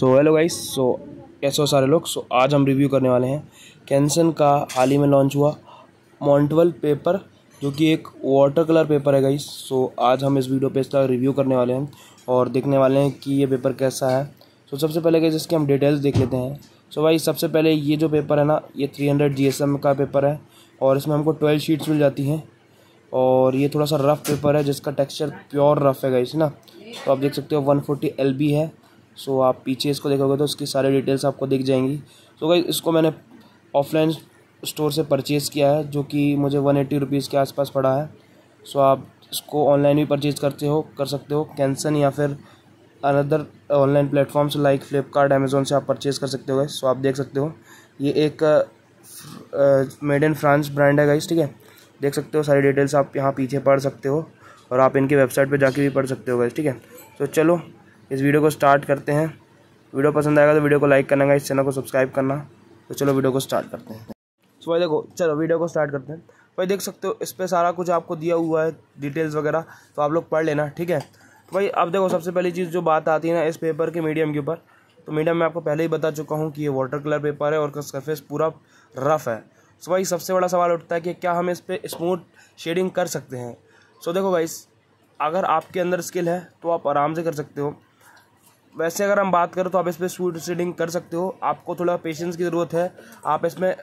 so hello guys so कैसे हो सारे लोग सो so, आज हम रिव्यू करने वाले हैं कैंसन का हाल ही में लॉन्च हुआ मॉन्टवल पेपर जो कि एक वाटर कलर पेपर है गाइस सो so, आज हम इस वीडियो पे इसका रिव्यू करने वाले हैं और देखने वाले हैं कि ये पेपर कैसा है सो so, सबसे पहले गाइस इसके हम डिटेल्स देख लेते हैं सो so, भाई सबसे पहले ये जो पेपर है ना ये three hundred G S M का पेपर है और इसमें हमको ट्वेल्व शीट्स मिल जाती हैं और ये थोड़ा सा रफ़ पेपर है जिसका टेक्सचर प्योर रफ़ है गाइस ना तो आप देख सकते हो वन फोर्टी एल बी है सो आप पीछे इसको देखोगे तो उसकी सारी डिटेल्स आपको दिख जाएंगी सो भाई इसको मैंने ऑफलाइन स्टोर से परचेज़ किया है जो कि मुझे वन एट्टी रुपीज़ के आसपास पड़ा है सो आप इसको ऑनलाइन भी परचेज़ करते हो कर सकते हो कैंसन या फिर another online platforms like Flipkart Amazon से आप परचेज़ कर सकते हो गए सो आप देख सकते हो ये एक मेड इन फ्रांस ब्रांड है गाइस ठीक है देख सकते हो सारी डिटेल्स आप यहाँ पीछे पढ़ सकते हो और आप इनकी वेबसाइट पर जाके भी पढ़ सकते हो गाइज ठीक है तो चलो इस वीडियो को स्टार्ट करते हैं वीडियो पसंद आएगा तो वीडियो को लाइक करना इस चैनल को सब्सक्राइब करना तो चलो वीडियो को स्टार्ट करते हैं तो भाई देखो चलो वीडियो को स्टार्ट करते हैं भाई देख सकते हो इस पर सारा कुछ आपको दिया हुआ है डिटेल्स वगैरह तो आप लोग पढ़ लेना ठीक है तो भाई अब देखो सबसे पहली चीज़ जो बात आती है ना इस पेपर के मीडियम के ऊपर तो मीडियम मैं आपको पहले ही बता चुका हूँ कि ये वाटर कलर पेपर है और इसका सरफेस पूरा रफ है सो तो भाई सबसे बड़ा सवाल उठता है कि क्या हम इस पर स्मूथ शेडिंग कर सकते हैं सो तो देखो भाई अगर आपके अंदर स्किल है तो आप आराम से कर सकते हो वैसे अगर हम बात करें तो आप इस पर स्पीड रीडिंग कर सकते हो आपको थोड़ा पेशेंस की ज़रूरत है आप इसमें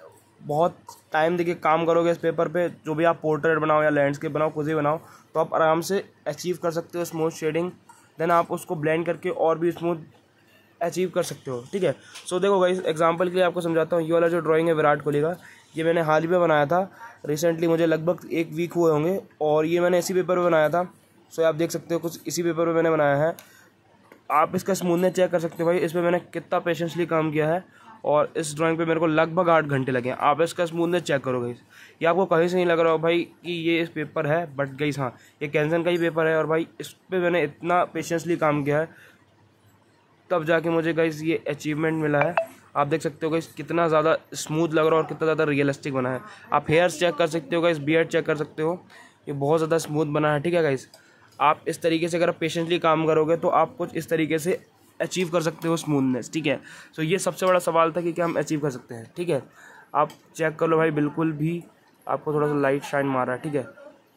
बहुत टाइम देके काम करोगे इस पेपर पे जो भी आप पोर्ट्रेट बनाओ या लैंडस्केप बनाओ कुछ भी बनाओ तो आप आराम से अचीव कर सकते हो स्मूथ शेडिंग देन आप उसको ब्लेंड करके और भी स्मूथ अचीव कर सकते हो ठीक है सो so, देखो गाइस एग्जांपल के लिए आपको समझाता हूँ ये वाला जो ड्राइंग है विराट कोहली का ये मैंने हाल ही में बनाया था रिसेंटली मुझे लगभग एक वीक हुए होंगे और ये मैंने इसी पेपर पर बनाया था सो so, आप देख सकते हो कुछ इसी पेपर पर मैंने बनाया है आप इसका स्मूथनेस चेक कर सकते हो भाई इस पर मैंने कितना पेशेंसली काम किया है और इस ड्राइंग पे मेरे को लगभग आठ घंटे लगे हैं आप इसका स्मूथनेस चेक करो गई ये आपको कहीं से नहीं लग रहा हो भाई कि ये इस पेपर है बट गई हाँ ये कैंसन का ही पेपर है और भाई इस पर मैंने इतना पेशेंसली काम किया है तब जाके मुझे गई ये अचीवमेंट मिला है आप देख सकते हो गई कितना ज़्यादा स्मूथ लग रहा है और कितना ज़्यादा रियलिस्टिक बना है आप हेयर्स चेक कर सकते हो गई बियर्ड चेक कर सकते हो ये बहुत ज़्यादा स्मूथ बना है ठीक है गाइज़ आप इस तरीके से अगर आप पेशेंटली काम करोगे तो आप कुछ इस तरीके से अचीव कर सकते हो स्मूथनेस ठीक है सो ये सबसे बड़ा सवाल था कि क्या हम अचीव कर सकते हैं ठीक है आप चेक कर लो भाई बिल्कुल भी आपको थोड़ा सा लाइट शाइन मार रहा है ठीक है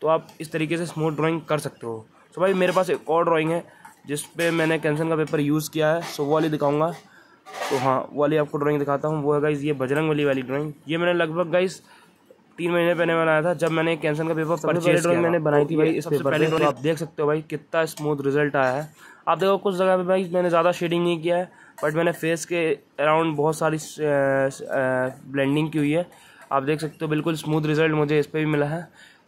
तो आप इस तरीके से स्मूथ ड्राइंग कर सकते हो सो भाई मेरे पास एक और ड्राइंग है जिस पे मैंने कैंसन का पेपर यूज़ किया है सो वो वाली दिखाऊंगा तो हाँ वाली आपको ड्राइंग दिखाता हूँ वो है गाइज़ ये बजरंग वाली वाली ड्राइंग ये मैंने लगभग गाइज़ तीन महीने पहले बनाया था जब मैंने कैंसन का पेपर परचेज किया मैंने बनाई थी तो भाई इस पेपर पहले तो आप देख सकते हो भाई कितना स्मूथ रिजल्ट आया है आप देखो कुछ जगह पे भाई मैंने ज़्यादा शेडिंग नहीं किया है बट मैंने फेस के अराउंड बहुत सारी ब्लेंडिंग की हुई है आप देख सकते हो बिल्कुल स्मूथ रिजल्ट मुझे इस पर भी मिला है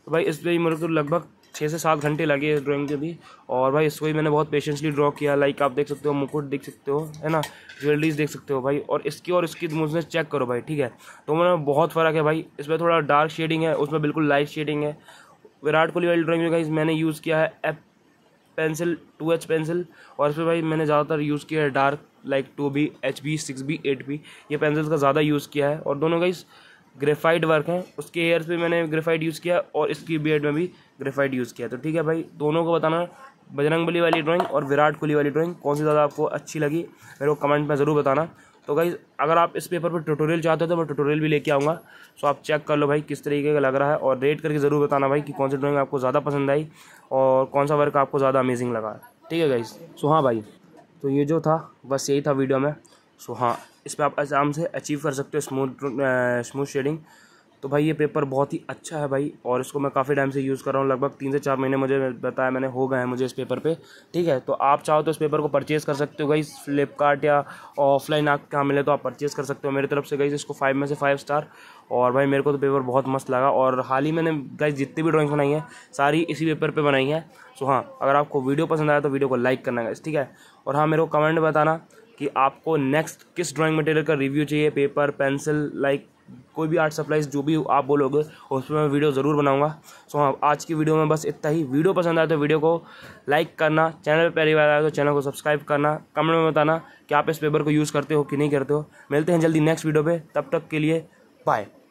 तो भाई इस पर मेरे को लगभग छः से सात घंटे लगे ड्राइंग के भी और भाई इसको भी मैंने बहुत पेशेंसली ड्रॉ किया लाइक आप देख सकते हो मुकुट देख सकते हो है ना ज्वेलरीज देख सकते हो भाई और इसकी और इसकी मुझे चेक करो भाई ठीक है तो मैंने मतलब बहुत फ़र्क है भाई इसमें थोड़ा डार्क शेडिंग है उसमें बिल्कुल लाइट शेडिंग है विराट कोहली वाली ड्राइंग में मैंने यूज़ किया है एप पेंसिल टू एच पेंसिल और इसमें भाई मैंने ज़्यादातर यूज़ किया है dark like two B H B six B eight B ये पेंसिल्स का ज़्यादा यूज़ किया है और दोनों इस ग्रेफाइड वर्क है उसके हेयर्स पे मैंने ग्रेफाइड यूज़ किया और इसकी बियड में भी ग्रेफाइड यूज़ किया तो ठीक है भाई दोनों को बताना बली वाली ड्राइंग और विराट कोहली वाली ड्राइंग कौन सी ज़्यादा आपको अच्छी लगी मेरे को कमेंट में ज़रूर बताना तो भाई अगर आप इस पेपर पर ट्यूटोरियल चाहते हो तो मैं ट्यूटोरियल भी लेके आऊँगा सो आप चेक कर लो भाई किस तरीके का लग रहा है और रेट करके ज़रूर बताना भाई कि कौन सी ड्राइंग आपको ज़्यादा पसंद आई और कौन सा वर्क आपको ज़्यादा अमेजिंग लगा ठीक है भाई सो हाँ भाई तो ये जो था बस यही था वीडियो में सो हाँ इसमें आप आराम से अचीव कर सकते हो स्मूथ स्मूथ शेडिंग तो भाई ये पेपर बहुत ही अच्छा है भाई और इसको मैं काफ़ी टाइम से यूज़ कर रहा हूँ लगभग तीन से चार महीने मुझे बताया मैंने हो गए हैं मुझे इस पेपर पे ठीक है तो आप चाहो तो इस पेपर को परचेज़ कर सकते हो गई फ्लिपकार्ट या ऑफलाइन आप कहाँ मिले तो आप परचेज़ कर सकते हो मेरी तरफ से गई इसको फाइव में से फाइव स्टार और भाई मेरे को तो पेपर बहुत मस्त लगा और हाल ही मैंने गई जितनी भी ड्रॉइंग्स बनाई हैं सारी इसी पेपर पर बनाई है सो हाँ अगर आपको वीडियो पसंद आया तो वीडियो को लाइक करना ठीक है और हाँ मेरे को कमेंट बताना कि आपको नेक्स्ट किस ड्राइंग मटेरियल का रिव्यू चाहिए पेपर पेंसिल लाइक कोई भी आर्ट सप्लाइज जो भी आप बोलोगे उस पर मैं वीडियो ज़रूर बनाऊंगा सो so, हाँ, आज की वीडियो में बस इतना ही वीडियो पसंद आए तो वीडियो को लाइक करना चैनल पर पहली बार आए तो चैनल को सब्सक्राइब करना कमेंट में बताना कि आप इस पेपर को यूज़ करते हो कि नहीं करते हो मिलते हैं जल्दी नेक्स्ट वीडियो पर तब तक के लिए बाय